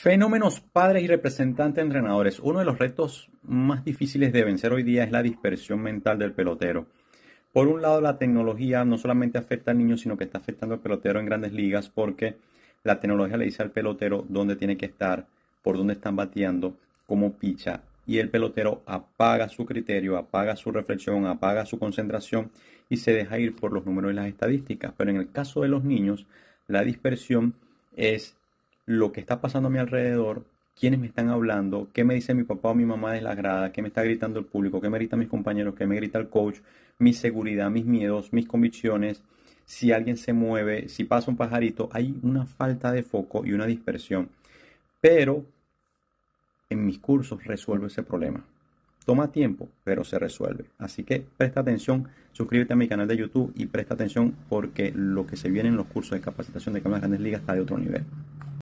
Fenómenos padres y representantes entrenadores. Uno de los retos más difíciles de vencer hoy día es la dispersión mental del pelotero. Por un lado, la tecnología no solamente afecta al niño, sino que está afectando al pelotero en grandes ligas porque la tecnología le dice al pelotero dónde tiene que estar, por dónde están bateando, cómo picha. Y el pelotero apaga su criterio, apaga su reflexión, apaga su concentración y se deja ir por los números y las estadísticas. Pero en el caso de los niños, la dispersión es lo que está pasando a mi alrededor, quiénes me están hablando, qué me dice mi papá o mi mamá de la grada, qué me está gritando el público, qué me gritan mis compañeros, qué me grita el coach, mi seguridad, mis miedos, mis convicciones, si alguien se mueve, si pasa un pajarito, hay una falta de foco y una dispersión. Pero en mis cursos resuelvo ese problema. Toma tiempo, pero se resuelve. Así que presta atención, suscríbete a mi canal de YouTube y presta atención porque lo que se viene en los cursos de capacitación de Cámaras Grandes Ligas está de otro nivel.